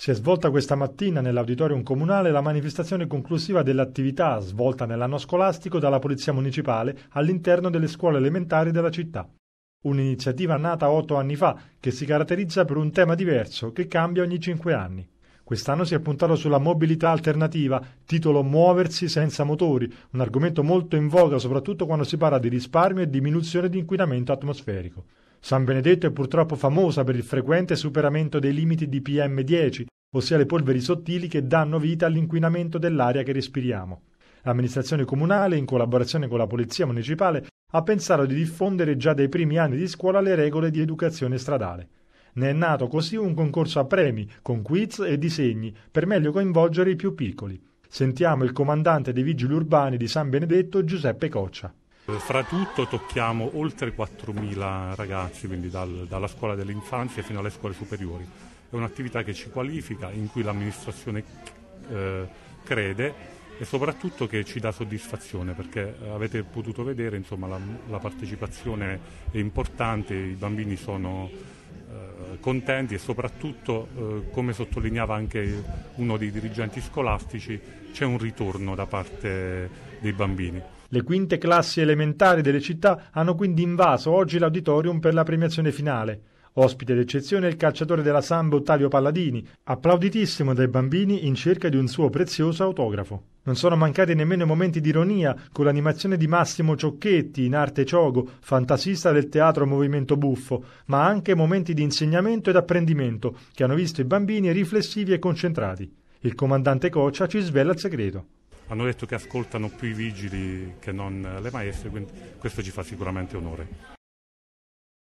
Si è svolta questa mattina nell'auditorium comunale la manifestazione conclusiva dell'attività svolta nell'anno scolastico dalla Polizia Municipale all'interno delle scuole elementari della città. Un'iniziativa nata otto anni fa che si caratterizza per un tema diverso che cambia ogni cinque anni. Quest'anno si è puntato sulla mobilità alternativa, titolo Muoversi senza motori, un argomento molto in voga soprattutto quando si parla di risparmio e diminuzione di inquinamento atmosferico. San Benedetto è purtroppo famosa per il frequente superamento dei limiti di PM10, ossia le polveri sottili che danno vita all'inquinamento dell'aria che respiriamo. L'amministrazione comunale, in collaborazione con la polizia municipale, ha pensato di diffondere già dai primi anni di scuola le regole di educazione stradale. Ne è nato così un concorso a premi, con quiz e disegni, per meglio coinvolgere i più piccoli. Sentiamo il comandante dei vigili urbani di San Benedetto, Giuseppe Coccia. Eh, fra tutto tocchiamo oltre 4.000 ragazzi, quindi dal, dalla scuola dell'infanzia fino alle scuole superiori. È un'attività che ci qualifica, in cui l'amministrazione eh, crede e soprattutto che ci dà soddisfazione perché eh, avete potuto vedere insomma, la, la, partecipazione è importante, i bambini sono eh, contenti e soprattutto eh, come sottolineava anche uno dei dirigenti scolastici c'è un ritorno da parte dei bambini. Le quinte classi elementari delle città hanno quindi invaso oggi l'auditorium per la premiazione finale. Ospite d'eccezione è il calciatore della Samba Ottavio Palladini, applauditissimo dai bambini in cerca di un suo prezioso autografo. Non sono mancati nemmeno momenti di ironia con l'animazione di Massimo Ciocchetti in arte ciogo, fantasista del teatro Movimento Buffo, ma anche momenti di insegnamento ed apprendimento che hanno visto i bambini riflessivi e concentrati. Il comandante Coccia ci svela il segreto hanno detto che ascoltano più i vigili che non le maestre, quindi questo ci fa sicuramente onore.